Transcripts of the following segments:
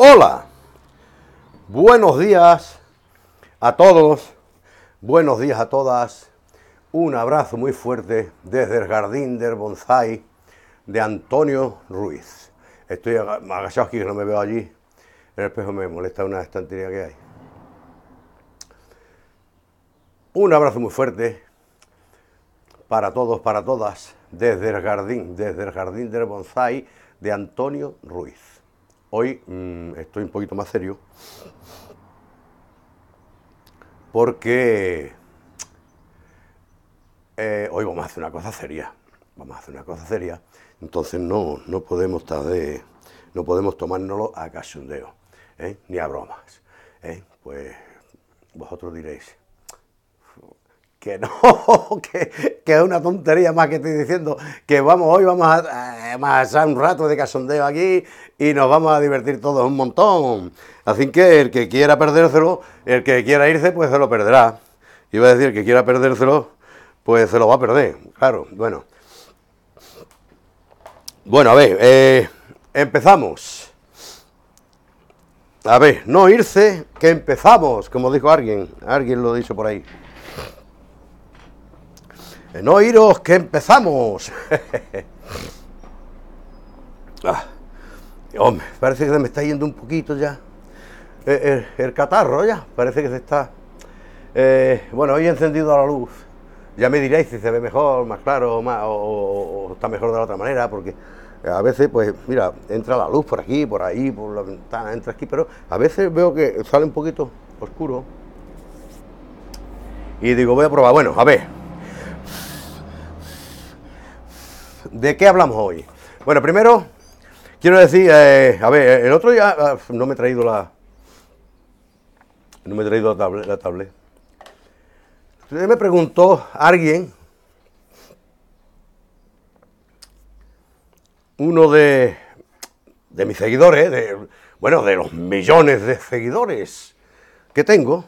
Hola, buenos días a todos, buenos días a todas. Un abrazo muy fuerte desde el jardín del bonsai de Antonio Ruiz. Estoy agachado aquí no me veo allí. En el espejo me molesta una estantería que hay. Un abrazo muy fuerte para todos, para todas, desde el jardín, desde el jardín del bonsai de Antonio Ruiz. Hoy mm, estoy un poquito más serio porque eh, hoy vamos a hacer una cosa seria. Vamos a hacer una cosa seria. Entonces no, podemos estar no podemos tomárnoslo a cachondeo, ¿eh? ni a bromas. ¿eh? Pues vosotros diréis, que no, que, es una tontería más que estoy diciendo, que vamos, hoy vamos a, eh, pasar un rato de casondeo aquí y nos vamos a divertir todos un montón. Así que el que quiera perdérselo, el que quiera irse, pues se lo perderá. Iba a decir, el que quiera perdérselo, pues se lo va a perder, claro, bueno. Bueno, a ver, eh, empezamos. A ver, no irse, que empezamos, como dijo alguien, alguien lo dicho por ahí. No iros, que empezamos. Ah, hombre, parece que se me está yendo un poquito ya. Eh, el, catarro ya, parece que se está... Eh, bueno, hoy he encendido la luz. Ya me diréis si se ve mejor, más claro más, o, o, está mejor de la otra manera, porque a veces, pues, mira, entra la luz por aquí, por ahí, por la ventana, entra aquí, pero a veces veo que sale un poquito oscuro. Y digo, voy a probar. Bueno, a ver, ¿de qué hablamos hoy? Bueno, primero quiero decir, eh, a ver, el otro día ah, no me he traído la. No me he traído la tablet. me preguntó alguien, uno de, de mis seguidores, de, bueno, de los millones de seguidores que tengo,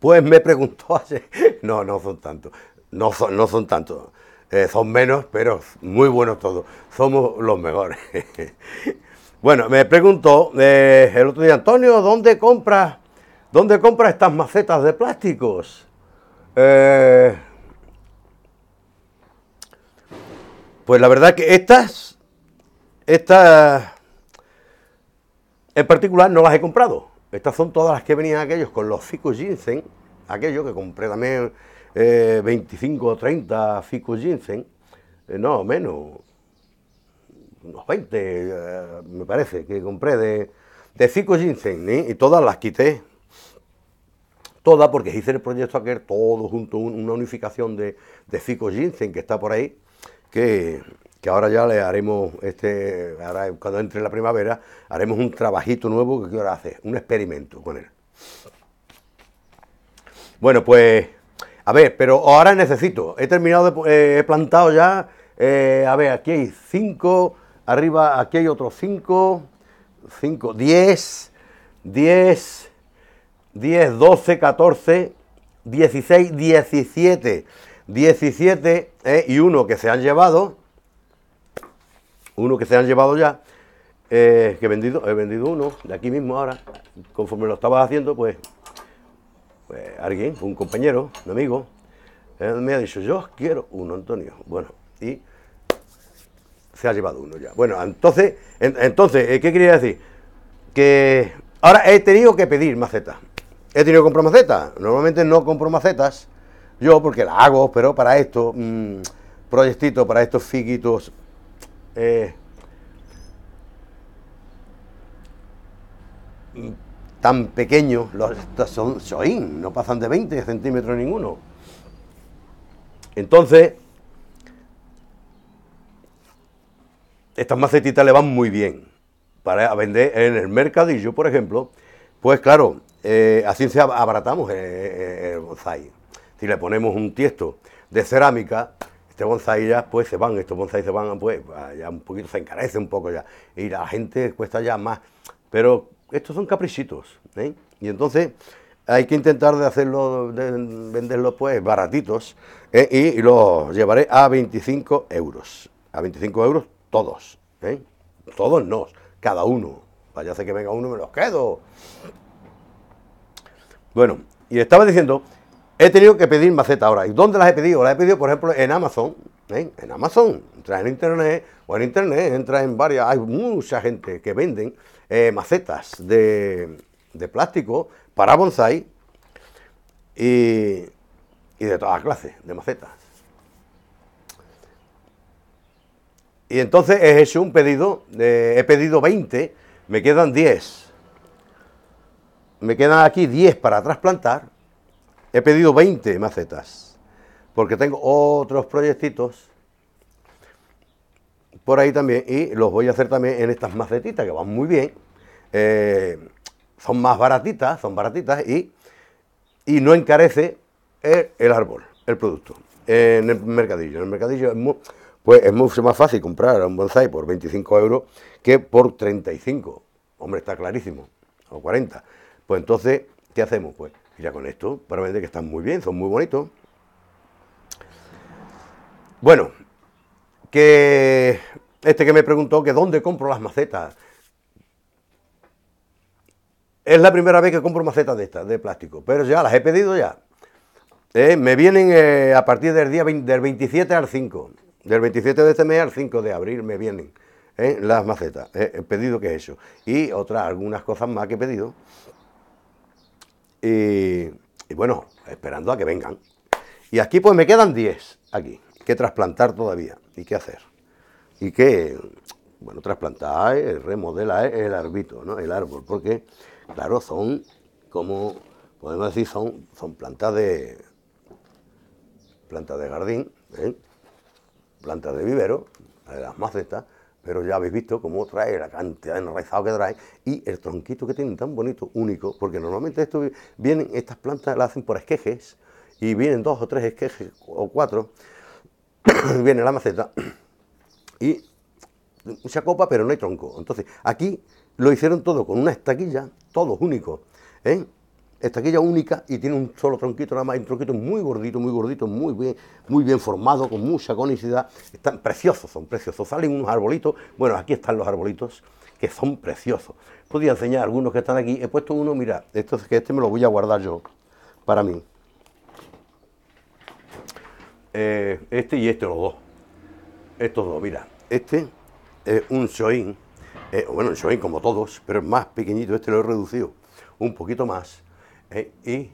pues me preguntó ayer, no, no son tantos, no son, no son tantos, eh, son menos, pero muy buenos todos. Somos los mejores. bueno, me preguntó eh, el otro día, Antonio, ¿dónde compras dónde compra estas macetas de plásticos? Eh, pues la verdad que estas, estas en particular no las he comprado. Estas son todas las que venían aquellos con los Fico Ginseng, aquello que compré también 25 o 30 fico ginseng, no, menos, unos 20, eh, me parece, que compré de, de ginseng, ¿eh? y todas las quité, todas, porque hice el proyecto aquel todo junto, una unificación de, de ginseng ¿eh? que está por ahí, que, ahora ya le haremos, este, ahora cuando entre la primavera, haremos un trabajito nuevo que quiero hace, un experimento con él. Bueno, pues a ver, pero ahora necesito. He terminado, de, eh, he plantado ya. Eh, a ver, aquí hay 5. Arriba, aquí hay otros 5. 5, 10. 10. 10, 12, 14. 16, 17. 17 y uno que se han llevado. Uno que se han llevado ya. Eh, que he vendido, he vendido uno de aquí mismo ahora. Conforme lo estabas haciendo, pues eh, alguien, un compañero, un amigo, eh, me ha dicho, yo quiero uno, Antonio. Bueno, y se ha llevado uno ya. Bueno, entonces, entonces eh, ¿qué quería decir? Que ahora he tenido que pedir macetas. He tenido que comprar macetas. Normalmente no compro macetas, yo porque las hago, pero para esto, mm, proyectitos, para estos figuitos... Eh, tan pequeños, los, son soín... no pasan de 20 centímetros ninguno. Entonces, estas macetitas le van muy bien para vender en el mercadillo, por ejemplo. Pues claro, eh, así se abaratamos el, el, bonsai. Si le ponemos un tiesto de cerámica, este bonsai ya pues se van, estos bonsai se van, pues ya un poquito, se encarece un poco ya. Y la gente cuesta ya más. Pero estos son caprichitos. ¿eh? Y entonces hay que intentar de hacerlo, de venderlos pues baratitos. ¿eh? Y, los llevaré a 25 euros. A 25 euros todos. ¿eh? Todos nos. cada uno. Vaya hace que venga uno, me los quedo. Bueno, y estaba diciendo, he tenido que pedir maceta ahora. ¿Y dónde las he pedido? Las he pedido, por ejemplo, en Amazon. ¿eh? En Amazon, entra en internet, o en internet, entra en varias, hay mucha gente que venden eh, macetas de, plástico para bonsai y, de todas clases, de macetas. Y entonces he hecho un pedido, eh, he pedido 20, me quedan 10. Me quedan aquí 10 para trasplantar. He pedido 20 macetas, porque tengo otros proyectitos por ahí también y los voy a hacer también en estas macetitas que van muy bien eh, son más baratitas, son baratitas y, y no encarece el, árbol, el producto. En el mercadillo, en el mercadillo es pues es mucho más fácil comprar un bonsai por 25 euros que por 35. Hombre, está clarísimo, o 40. Pues entonces, ¿qué hacemos? Pues ya con esto, para vender que están muy bien, son muy bonitos. Bueno, que este que me preguntó que dónde compro las macetas. Es la primera vez que compro macetas de estas, de plástico, pero ya las he pedido ya. Eh, me vienen eh, a partir del día del 27 al 5, del 27 de este mes al 5 de abril me vienen eh, las macetas, He pedido que es eso. Y otras, algunas cosas más que he pedido. Y, bueno, esperando a que vengan. Y aquí pues me quedan 10, aquí, que trasplantar todavía y qué hacer. Y que, bueno, trasplantar, remodelar el arbito, ¿no? el árbol, porque Claro, son como, podemos decir, son, plantas de plantas de jardín, ¿eh? plantas de vivero, las macetas, pero ya habéis visto cómo trae la cantidad de enraizado que trae y el tronquito que tiene tan bonito, único, porque normalmente vienen, estas plantas las hacen por esquejes y vienen dos o tres esquejes o cuatro, viene la maceta y mucha copa, pero no hay tronco. Entonces, aquí lo hicieron todo con una estaquilla, todos únicos. ¿eh? Estaquilla única y tiene un solo tronquito nada más, un tronquito muy gordito, muy gordito, muy bien, muy bien formado, con mucha conicidad. Están preciosos, son preciosos. Salen unos arbolitos. Bueno, aquí están los arbolitos que son preciosos. Podría enseñar algunos que están aquí. He puesto uno, mira, esto que este me lo voy a guardar yo para mí. Eh, este y este, los dos. Estos dos, mira. Este es un shoin. Eh, bueno, yo como todos, pero es más pequeñito, este lo he reducido un poquito más, eh, y,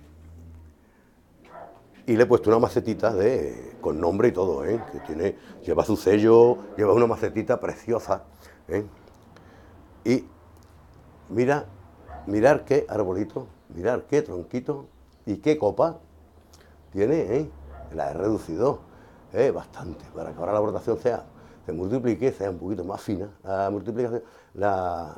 y le he puesto una macetita de, con nombre y todo, eh, que tiene, lleva su sello, lleva una macetita preciosa, eh, y mira, mirar qué arbolito, mirar qué tronquito y qué copa tiene, la he reducido bastante, para que ahora la rotación sea, se multiplique, sea un poquito más fina la multiplicación, la,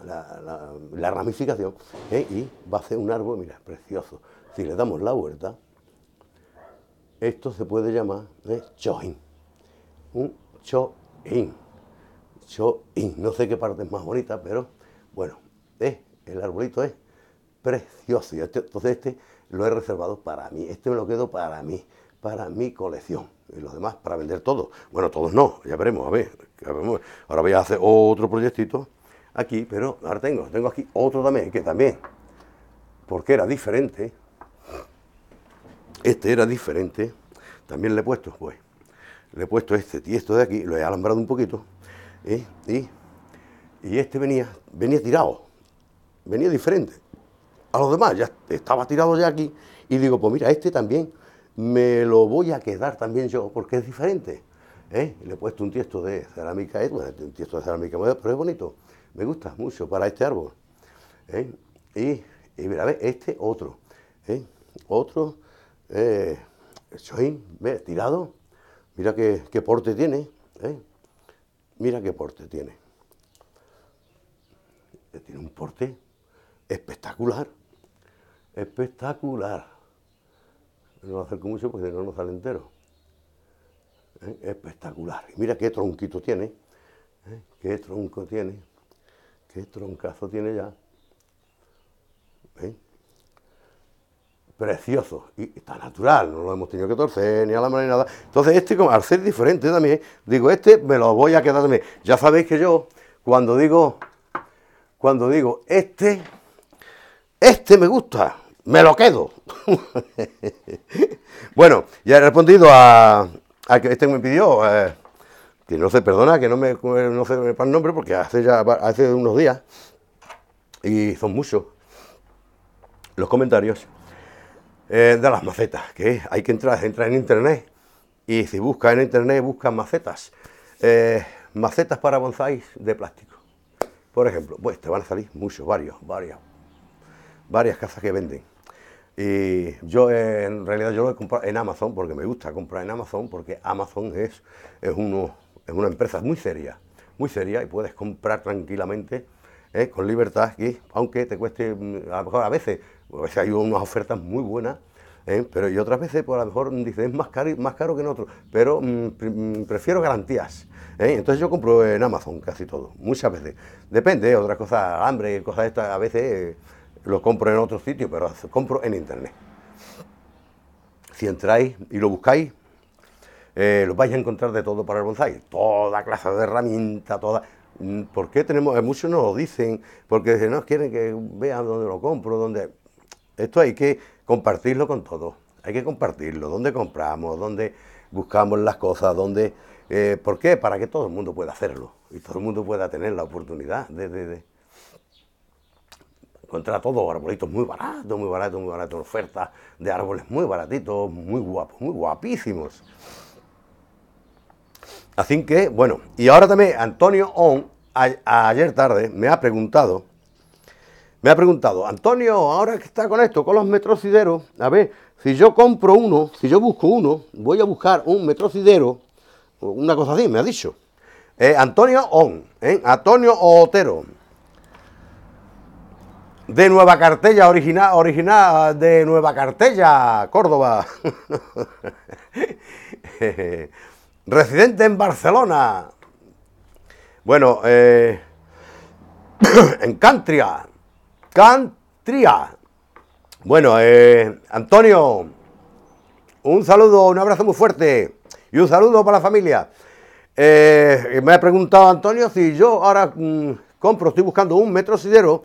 la, ramificación ¿eh? y va a ser un árbol, mira, precioso. Si le damos la vuelta, esto se puede llamar de ¿eh? choin. Un choin. Choin. No sé qué parte es más bonita, pero bueno, ¿eh? el arbolito es precioso. Este, entonces este lo he reservado para mí. Este me lo quedo para mí, para mi colección. Y los demás para vender todos. Bueno, todos no, ya veremos, a ver. Ahora voy a hacer otro proyectito aquí, pero ahora tengo, tengo aquí otro también, que también, porque era diferente, este era diferente, también le he puesto, pues, le he puesto este tiesto de aquí, lo he alambrado un poquito, ¿eh? y, este venía, venía tirado, venía diferente a los demás, ya estaba tirado ya aquí, y digo, pues mira, este también me lo voy a quedar también yo, porque es diferente. ¿eh? Le he puesto un tiesto de cerámica, eh, bueno, un tiesto de cerámica, pero es bonito me gusta mucho para este árbol. ¿eh? Y, mira, este otro, ¿eh? otro eh, tirado, mira qué, qué porte tiene, mira qué porte tiene. Tiene un porte espectacular, espectacular. No lo acerco mucho porque no nos sale entero. Espectacular. Y mira qué tronquito tiene, qué tronco tiene qué troncazo tiene ya. Precioso. Y está natural, no lo hemos tenido que torcer, ni a la mano ni nada. Entonces este, como al ser diferente también, digo, este me lo voy a quedar Ya sabéis que yo, cuando digo, cuando digo, este, este me gusta, me lo quedo. bueno, ya he respondido a, a que este me pidió... Eh, no sé, perdona que no me no sé el nombre porque hace ya hace unos días y son muchos los comentarios eh, de las macetas, que hay que entrar, entra en internet y si busca en internet busca macetas, eh, macetas para bonsáis de plástico. Por ejemplo, pues te van a salir muchos, varios, varias, varias casas que venden. Y yo eh, en realidad yo lo he comprado en Amazon porque me gusta comprar en Amazon porque Amazon es, es uno una empresa muy seria, muy seria y puedes comprar tranquilamente, ¿eh? con libertad y aunque te cueste, mm, a lo a veces, a hay unas ofertas muy buenas, ¿eh? pero y otras veces por pues, a lo mejor dices es más caro, más caro que en otro, pero mm, mm, prefiero garantías. ¿eh? Entonces yo compro en Amazon casi todo, muchas veces. Depende, otras cosas, hambre, cosas estas, a veces lo compro en otro sitio, pero compro en internet. Si entráis y lo buscáis, eh, los vais a encontrar de todo para el bonsai, toda clase de herramienta, toda... Mm, ¿Por qué tenemos? Muchos nos lo dicen, porque dicen, no, quieren que vean dónde lo compro, dónde... Esto hay que compartirlo con todos, hay que compartirlo, dónde compramos, dónde buscamos las cosas, dónde... Eh, ¿Por qué? Para que todo el mundo pueda hacerlo y todo el mundo pueda tener la oportunidad de, encontrar todos arbolitos muy baratos, muy baratos, muy baratos, ofertas de árboles muy baratitos, muy guapos, muy guapísimos. Así que, bueno, y ahora también Antonio On, ayer tarde, me ha preguntado, me ha preguntado, Antonio, ahora que está con esto, con los metrocideros, a ver, si yo compro uno, si yo busco uno, voy a buscar un metrocidero, una cosa así, me ha dicho. Eh, Antonio On, ¿eh? Antonio Otero, de Nueva Cartella, original, original de Nueva Cartella, Córdoba. Eh, residente en Barcelona. Bueno, eh, en Cantria. Cantria. Bueno, eh, Antonio, un saludo, un abrazo muy fuerte y un saludo para la familia. Eh, me ha preguntado Antonio si yo ahora mm, compro, estoy buscando un metro sidero,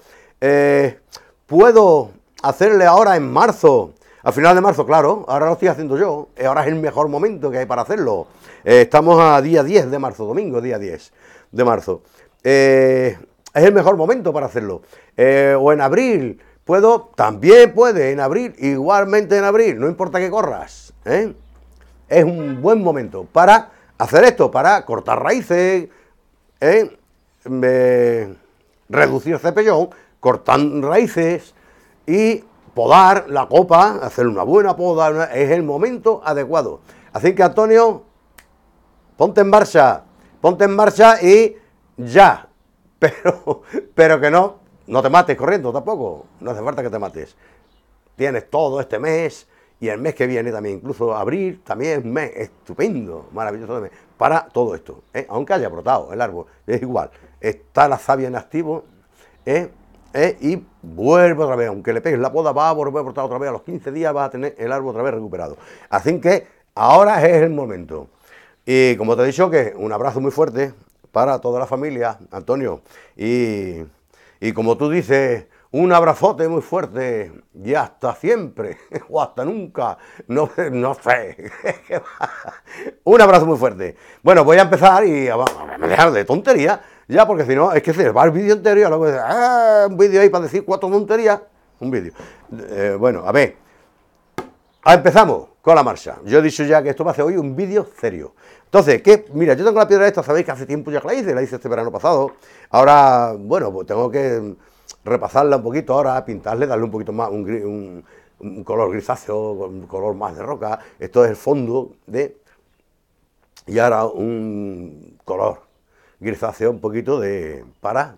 puedo hacerle ahora en marzo a final de marzo, claro, ahora lo estoy haciendo yo, eh, ahora es el mejor momento que hay para hacerlo. Eh, estamos a día 10 de marzo, domingo, día 10 de marzo. Eh, es el mejor momento para hacerlo. o en abril, puedo, también puede, en abril, igualmente en abril, no importa que corras. Es un buen momento para hacer esto, para cortar raíces, reducir cepellón, cortar raíces y podar la copa, hacer una buena poda, es el momento adecuado. Así que Antonio, ponte en marcha, ponte en marcha y ya. Pero, pero que no, no te mates corriendo tampoco, no hace falta que te mates. Tienes todo este mes y el mes que viene también, incluso abril, también es un mes estupendo, maravilloso también, para todo esto. ¿eh? Aunque haya brotado el árbol, es igual, está la savia en activo, ¿eh? ¿Eh? y vuelve otra vez, aunque le pegues la poda, va a volver a brotar otra vez, a los 15 días vas a tener el árbol otra vez recuperado. Así que ahora es el momento. Y como te he dicho, que un abrazo muy fuerte para toda la familia, Antonio. Y, como tú dices, un abrazote muy fuerte y hasta siempre o hasta nunca, no, sé. un abrazo muy fuerte. Bueno, voy a empezar y a dejar de tontería ya, porque si no, es que se va el vídeo entero y luego dice, ah, un vídeo ahí para decir cuatro monterías, Un vídeo. Eh, bueno, a ver. Ah, empezamos con la marcha. Yo he dicho ya que esto va a ser hoy un vídeo serio. Entonces, que Mira, yo tengo la piedra esta, sabéis que hace tiempo ya que la hice, la hice este verano pasado. Ahora, bueno, pues tengo que repasarla un poquito ahora, pintarle, darle un poquito más, un, un color grisáceo, un color más de roca. Esto es el fondo de... Y ahora un color grisáceo un poquito de para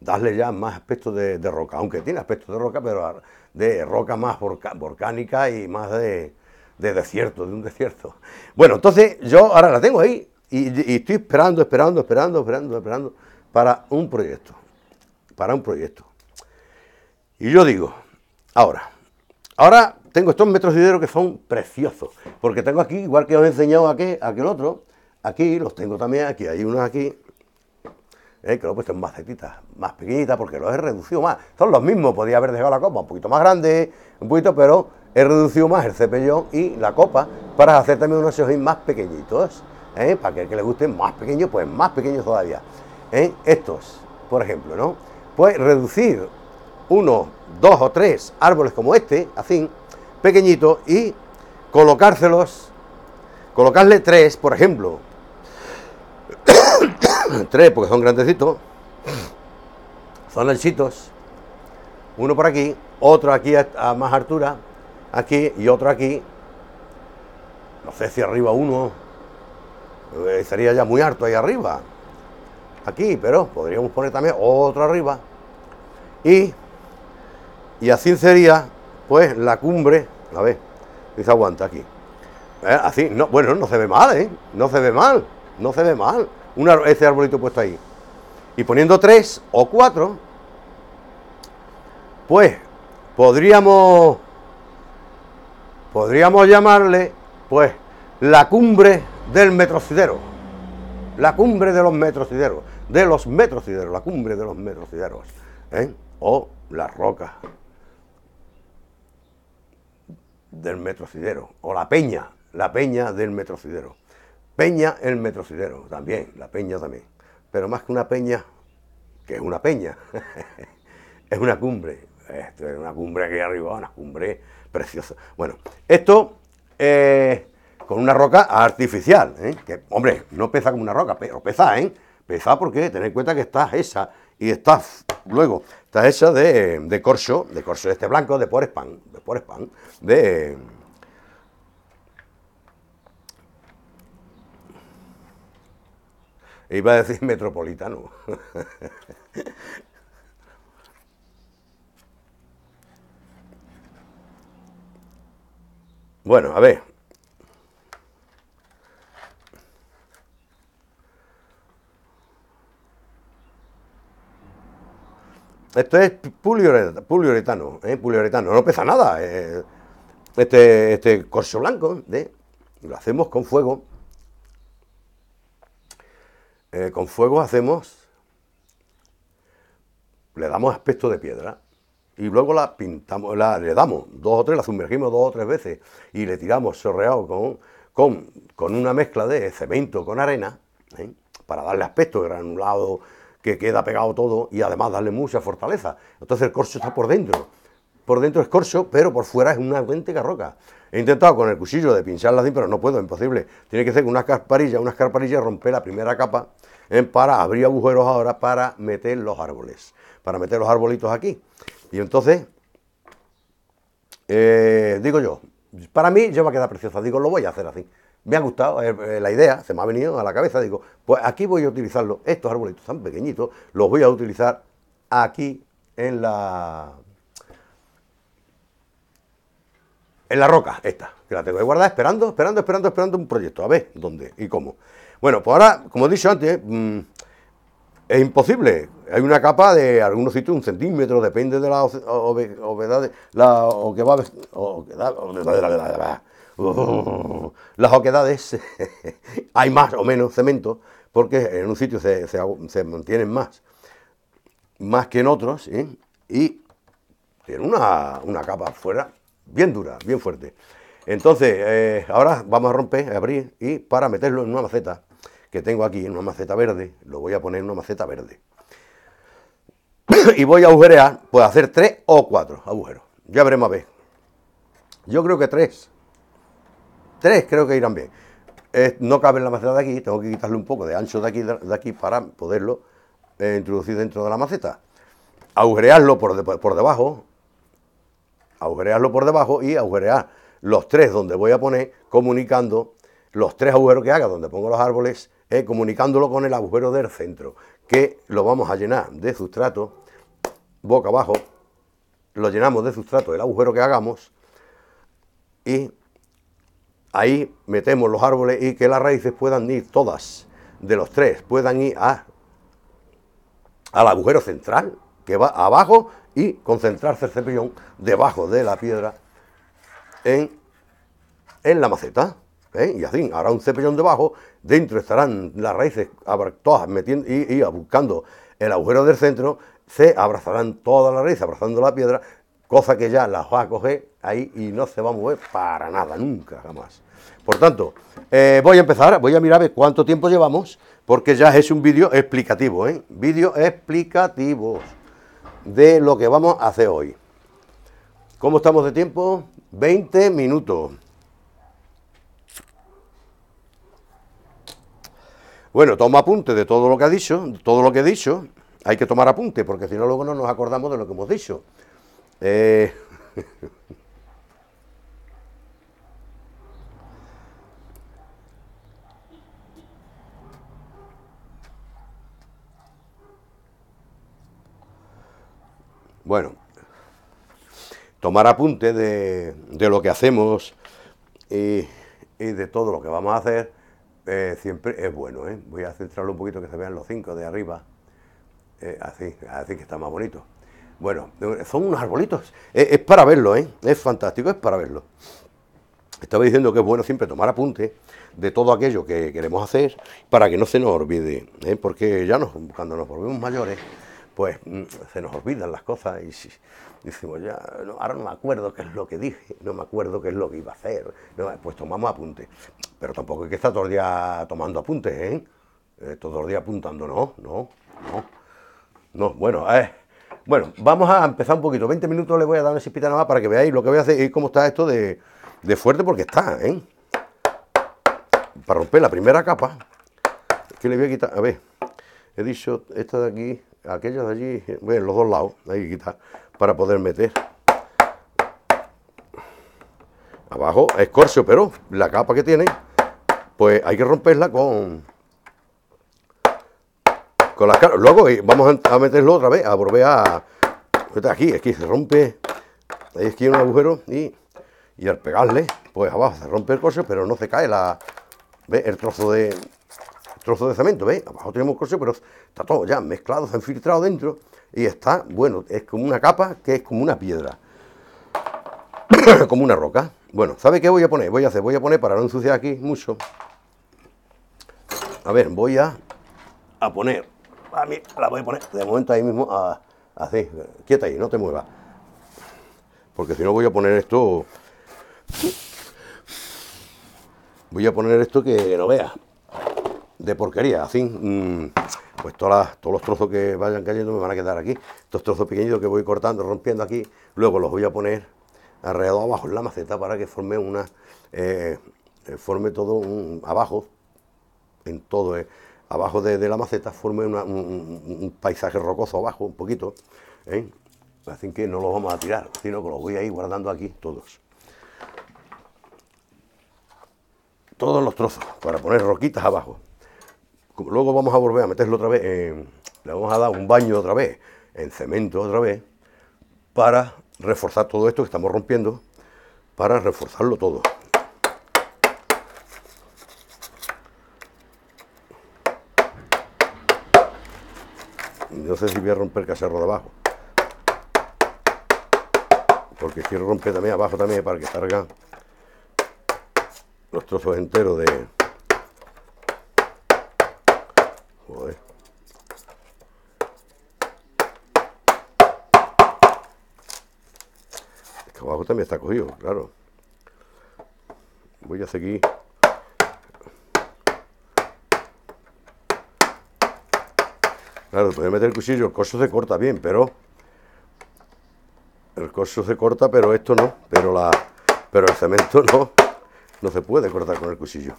darle ya más aspecto de, roca, aunque tiene aspecto de roca, pero de roca más volcánica y más de, de, desierto, de un desierto. Bueno, entonces yo ahora la tengo ahí y, estoy esperando, esperando, esperando, esperando, esperando para un proyecto, para un proyecto. Y yo digo, ahora, ahora tengo estos metros de hidro que son preciosos, porque tengo aquí, igual que os he enseñado aquel, aquel otro, Aquí los tengo también, aquí hay unos aquí, eh, que lo he puesto en macetitas más pequeñitas porque los he reducido más. Son los mismos, podía haber dejado la copa un poquito más grande, un poquito, pero he reducido más el cepellón y la copa para hacer también unos ojín más pequeñitos. Eh, para que el que le guste más pequeño, pues más pequeños todavía. Eh, estos, por ejemplo, ¿no? Pues reducir uno, dos o tres árboles como este, así, pequeñitos, y colocárselos, colocarle tres, por ejemplo, tres porque son grandecitos, son anchitos, uno por aquí, otro aquí a, más altura, aquí y otro aquí, no sé si arriba uno, eh, sería ya muy harto ahí arriba, aquí, pero podríamos poner también otro arriba, y, y así sería pues la cumbre, a ver, si aguanta aquí. Eh, así, no, bueno, no se ve mal, ¿eh? No se ve mal no se ve mal ese arbolito puesto ahí. Y poniendo tres o cuatro, pues podríamos, podríamos llamarle, pues, la cumbre del metrocidero. La cumbre de los metrocideros, de los metrocideros, la cumbre de los metrocideros, ¿eh? o la roca del metrocidero, o la peña, la peña del metrocidero. Peña el metrocidero, también, la peña también. Pero más que una peña, que es una peña, es una cumbre. una cumbre aquí arriba, una cumbre preciosa. Bueno, esto eh, con una roca artificial, ¿eh? que hombre, no pesa como una roca, pero pesa, ¿eh? Pesa porque tened en cuenta que está esa y está luego, está esa de, de corcho, de corcho este blanco, de por de por de E iba a decir metropolitano. bueno, a ver. Esto es pulioretano ¿eh? No pesa nada. Eh. Este, este corso blanco, ¿eh? lo hacemos con fuego. Eh, con fuego hacemos, le damos aspecto de piedra y luego la pintamos, la, le damos dos o tres, la sumergimos dos o tres veces y le tiramos sorreado con, con, una mezcla de cemento con arena ¿eh? para darle aspecto granulado que queda pegado todo y además darle mucha fortaleza. Entonces el corcho está por dentro por dentro es corso, pero por fuera es una auténtica roca. He intentado con el cuchillo de pincharla así, pero no puedo, imposible. Tiene que ser una escarparilla, una escarparilla romper la primera capa para abrir agujeros ahora para meter los árboles, para meter los arbolitos aquí. Y entonces, eh, digo yo, para mí ya va a quedar preciosa, digo, lo voy a hacer así. Me ha gustado la idea, se me ha venido a la cabeza, digo, pues aquí voy a utilizarlo, estos arbolitos tan pequeñitos, los voy a utilizar aquí en la en la roca, esta, que la tengo que guardar esperando, esperando, esperando, esperando un proyecto, a ver dónde y cómo. Bueno, pues ahora, como he dicho antes, es imposible. Hay una capa de algunos sitios, un centímetro, depende de las ovedades, la o las oquedades, hay más o menos cemento, porque en un sitio se, mantienen más, más que en otros, y tiene una, una capa afuera bien dura, bien fuerte. Entonces, eh, ahora vamos a romper, a abrir y para meterlo en una maceta que tengo aquí, en una maceta verde, lo voy a poner en una maceta verde. y voy a agujerear, pues hacer tres o cuatro agujeros. Ya veremos a ver. Yo creo que tres. Tres creo que irán bien. Eh, no cabe en la maceta de aquí, tengo que quitarle un poco de ancho de aquí, de, aquí para poderlo eh, introducir dentro de la maceta. Agujerearlo por debajo, agujerearlo por debajo y agujerear los tres donde voy a poner, comunicando los tres agujeros que haga donde pongo los árboles, eh, comunicándolo con el agujero del centro, que lo vamos a llenar de sustrato, boca abajo, lo llenamos de sustrato, el agujero que hagamos, y ahí metemos los árboles y que las raíces puedan ir todas, de los tres, puedan ir a, al agujero central, que va abajo y concentrarse el cepillón debajo de la piedra en, la maceta. ¿eh? Y así hará un cepillón debajo, dentro estarán las raíces todas metiendo y, buscando el agujero del centro, se abrazarán todas las raíces abrazando la piedra, cosa que ya las va a coger ahí y no se va a mover para nada, nunca, jamás. Por tanto, eh, voy a empezar, voy a mirar a ver cuánto tiempo llevamos, porque ya es un vídeo explicativo, ¿eh? Vídeo explicativo de lo que vamos a hacer hoy. ¿Cómo estamos de tiempo? 20 minutos. Bueno, toma apunte de todo lo que ha dicho, todo lo que he dicho. Hay que tomar apunte, porque si no, luego no nos acordamos de lo que hemos dicho. Eh... Bueno, tomar apunte de, lo que hacemos y, de todo lo que vamos a hacer eh, siempre es bueno. ¿eh? Voy a centrarlo un poquito que se vean los cinco de arriba. Eh, así, así que está más bonito. Bueno, son unos arbolitos. Es, para verlo, ¿eh? Es fantástico, es para verlo. Estaba diciendo que es bueno siempre tomar apunte de todo aquello que queremos hacer para que no se nos olvide, ¿eh? porque ya nos, cuando nos volvemos mayores pues se nos olvidan las cosas y decimos, ya, no, ahora no me acuerdo qué es lo que dije, no me acuerdo qué es lo que iba a hacer, no, pues tomamos apuntes. Pero tampoco hay que estar todo el día tomando apuntes, ¿eh? eh todo el día apuntando, no, no, no. bueno, bueno, vamos a empezar un poquito. 20 minutos le voy a dar una chispita nada para que veáis lo que voy a hacer y cómo está esto de, fuerte, porque está, ¿eh? Para romper la primera capa, que le voy a quitar, a ver, he dicho esta de aquí, aquellos de allí, bueno, los dos lados, hay que quitar, para poder meter. Abajo es escorcio, pero la capa que tiene, pues hay que romperla con, con las caras. Luego eh, vamos a meterlo otra vez, a volver a... Este aquí, aquí se rompe, ahí es que hay un agujero y, al pegarle, pues abajo se rompe el corcho, pero no se cae la, el trozo de, Trozo de cemento, ¿ves? Abajo tenemos corcho pero está todo ya mezclado, se ha infiltrado dentro y está, bueno, es como una capa que es como una piedra, como una roca. Bueno, ¿sabe qué voy a poner? Voy a hacer, voy a poner para no ensuciar aquí mucho. A ver, voy a, poner, a mí la voy a poner de momento ahí mismo, así, quieta ahí, no te muevas. Porque si no voy a poner esto voy a poner esto que no veas de porquería. Así, mm, pues todos los trozos que vayan cayendo me van a quedar aquí. Estos trozos pequeños que voy cortando, rompiendo aquí, luego los voy a poner alrededor abajo en la maceta para que forme una, eh, eh, forme todo un, abajo, en todo, eh, abajo de, la maceta, forme un, paisaje rocoso abajo, un poquito. Así que no los vamos a tirar, sino que los voy a ir guardando aquí todos. Todos los trozos, para poner roquitas abajo luego vamos a volver a meterlo otra vez, le vamos a dar un baño otra vez, en cemento otra vez, para reforzar todo esto que estamos rompiendo, para reforzarlo todo. No sé si voy a romper el caserro de abajo. Porque quiero romper también abajo también para que salgan los trozos enteros de, cogido, claro. Voy a seguir. Claro, puede meter el cuchillo, el coso se corta bien, pero. El coso se corta, pero esto no. Pero la. Pero el cemento no. No se puede cortar con el cuchillo.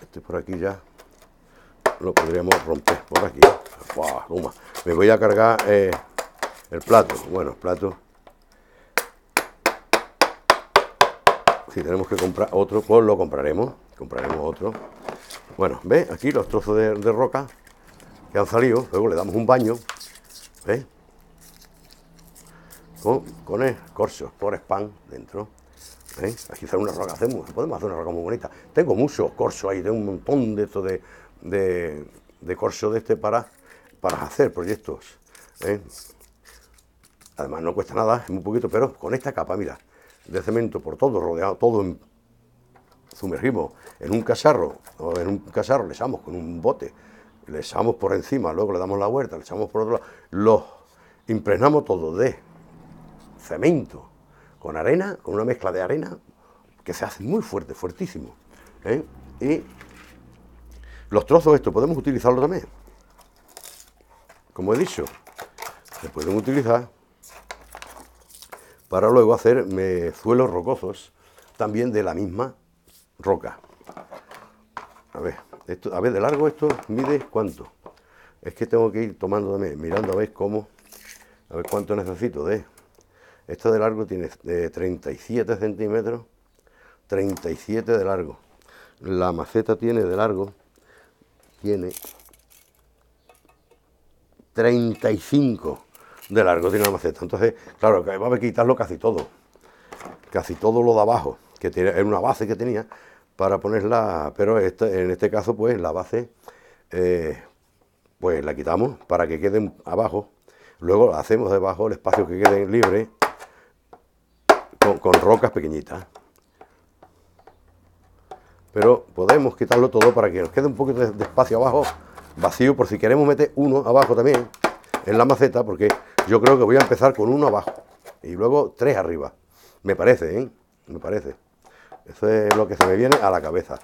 Este por aquí ya lo podríamos romper por aquí. ¡Buah! Me voy a cargar eh, el plato. Bueno, el plato. Si tenemos que comprar otro, pues lo compraremos. Compraremos otro. Bueno, ve Aquí los trozos de, roca que han salido. Luego le damos un baño. ¿Ves? ¿eh? Con, el corso, por spam dentro. ¿Ves? ¿eh? Aquí sale una roca, hacemos, podemos hacer una roca muy bonita. Tengo muchos corso ahí, tengo un montón de esto de, de corso de este para para hacer proyectos. ¿eh? Además no cuesta nada, es muy poquito, pero con esta capa, mira, de cemento por todo, rodeado, todo en, sumergimos en un casarro, o en un casarro le echamos con un bote, le echamos por encima, luego le damos la vuelta, le echamos por otro lado, lo impregnamos todo de cemento, con arena, con una mezcla de arena, que se hace muy fuerte, fuertísimo. ¿eh? Y los trozos estos podemos utilizarlo también como he dicho, se pueden utilizar para luego hacer suelos rocosos también de la misma roca. A ver, esto, a ver, de largo esto mide cuánto. Es que tengo que ir tomando mirando a ver cómo, a ver cuánto necesito de. Esto de largo tiene 37 eh, centímetros, 37 de largo. La maceta tiene de largo, tiene 35 de largo tiene la maceta. Entonces, claro, va a que quitarlo casi todo. Casi todo lo de abajo, que era una base que tenía para ponerla, pero en este caso, pues la base, eh, pues la quitamos para que quede abajo. Luego hacemos debajo el espacio que quede libre con, rocas pequeñitas. Pero podemos quitarlo todo para que nos quede un poquito de espacio abajo vacío por si queremos meter uno abajo también en la maceta, porque yo creo que voy a empezar con uno abajo y luego tres arriba. Me parece, ¿eh? Me parece. Eso es lo que se me viene a la cabeza.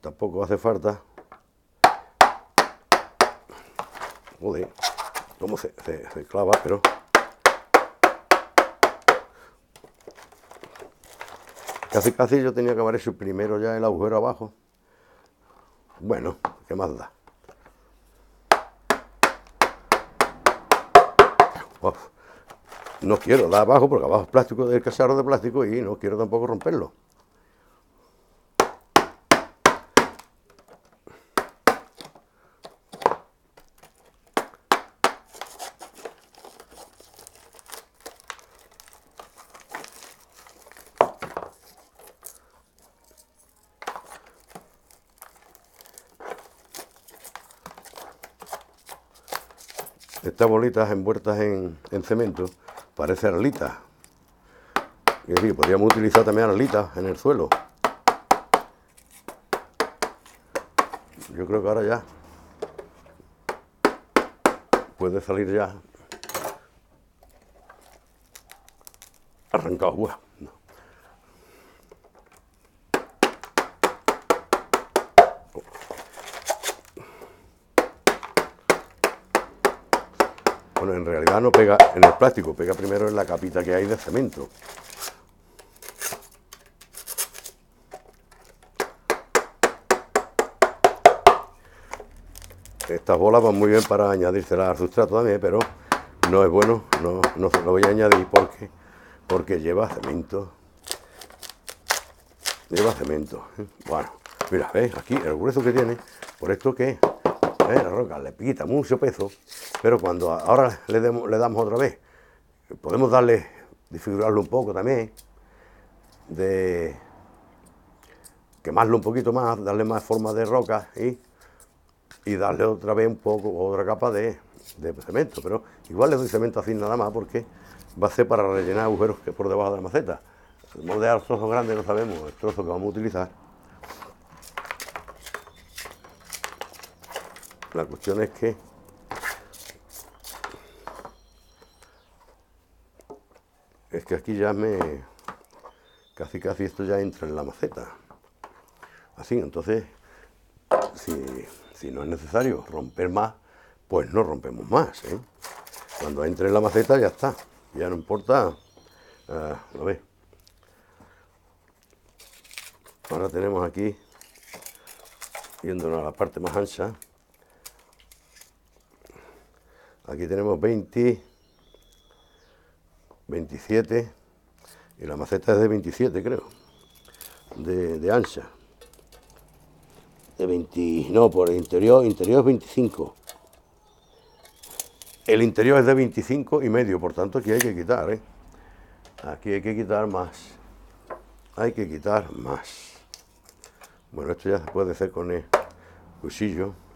Tampoco hace falta. Joder, cómo se clava, pero... Casi casi yo tenía que haber primero ya el agujero abajo. Bueno, ¿qué más da? no quiero dar abajo porque abajo es plástico, del casero de plástico y no quiero tampoco romperlo. estas bolitas envueltas en, cemento parecen arlitas. y podríamos utilizar también alitas en el suelo. Yo creo que ahora ya puede salir ya arrancado. pega en el plástico, pega primero en la capita que hay de cemento. Estas bolas van muy bien para añadirse al sustrato también, pero no es bueno, no, se lo voy a añadir porque, porque lleva cemento. Lleva cemento. ¿eh? Bueno, mira, ¿veis? Aquí el grueso que tiene, por esto que ¿eh? la roca le quita mucho peso. Pero cuando ahora le, damos otra vez, podemos darle, disfigurarlo un poco también, de quemarlo un poquito más, darle más forma de roca y, darle otra vez un poco, otra capa de, cemento. Pero igual le doy cemento así nada más porque va a ser para rellenar agujeros que por debajo de la maceta. Moldear trozos grandes no sabemos, el trozo que vamos a utilizar. La cuestión es que Es que aquí ya me... Casi, casi esto ya entra en la maceta. Así, entonces, si, no es necesario romper más, pues no rompemos más. ¿eh? Cuando entre en la maceta ya está. Ya no importa. lo eh, ve. Ahora tenemos aquí, yéndonos a la parte más ancha, aquí tenemos 20, 27, y la maceta es de 27, creo, de, ancha. De 20, no, por el interior, interior es 25. El interior es de 25 y medio, por tanto aquí hay que quitar, ¿eh? Aquí hay que quitar más. Hay que quitar más. Bueno, esto ya se puede hacer con el cuchillo.